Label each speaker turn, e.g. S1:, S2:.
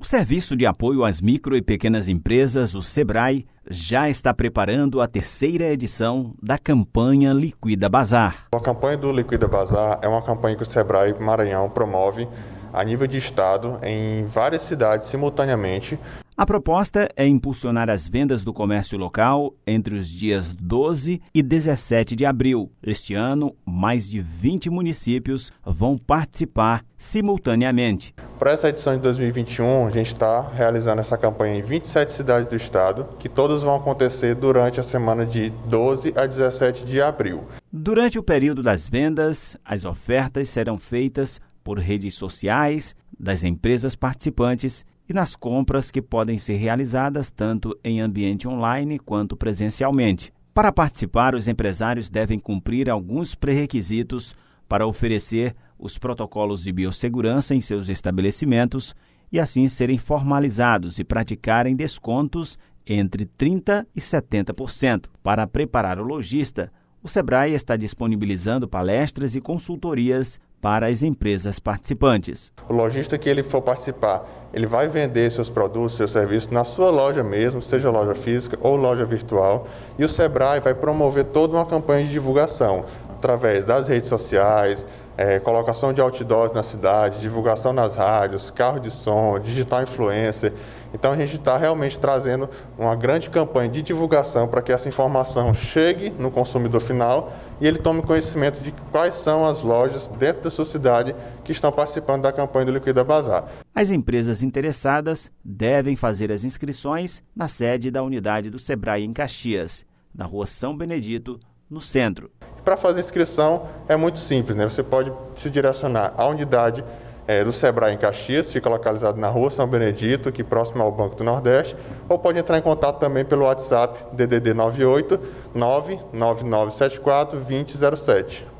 S1: O Serviço de Apoio às Micro e Pequenas Empresas, o SEBRAE, já está preparando a terceira edição da campanha Liquida Bazar. A campanha do Liquida Bazar
S2: é uma campanha que o SEBRAE Maranhão promove a nível de estado em várias
S1: cidades simultaneamente. A proposta é impulsionar as vendas do comércio local entre os dias 12 e 17 de abril. Este ano, mais de 20 municípios vão participar simultaneamente. Para essa edição de 2021,
S2: a gente está realizando essa campanha em 27 cidades do estado, que todas vão acontecer durante
S1: a semana de 12 a 17 de abril. Durante o período das vendas, as ofertas serão feitas por redes sociais das empresas participantes e nas compras que podem ser realizadas tanto em ambiente online quanto presencialmente. Para participar, os empresários devem cumprir alguns pré-requisitos para oferecer os protocolos de biossegurança em seus estabelecimentos e assim serem formalizados e praticarem descontos entre 30% e 70%. Para preparar o lojista, o Sebrae está disponibilizando palestras e consultorias para as empresas participantes. O lojista que ele for participar, ele
S2: vai vender seus produtos, seus serviços na sua loja mesmo, seja loja física ou loja virtual, e o Sebrae vai promover toda uma campanha de divulgação através das redes sociais, é, colocação de outdoors na cidade, divulgação nas rádios, carro de som, digital influencer. Então a gente está realmente trazendo uma grande campanha de divulgação para que essa informação chegue no consumidor final e ele tome conhecimento de quais são as
S1: lojas dentro da sua cidade que estão participando da campanha do Liquida Bazar. As empresas interessadas devem fazer as inscrições na sede da unidade do Sebrae em Caxias, na rua São Benedito, no centro. Para fazer inscrição é muito simples, né?
S2: Você pode se direcionar à unidade é, do Sebrae em Caxias, fica localizado na rua São Benedito, aqui próximo ao Banco do Nordeste, ou pode entrar em contato também pelo WhatsApp DDD 98 99974 2007.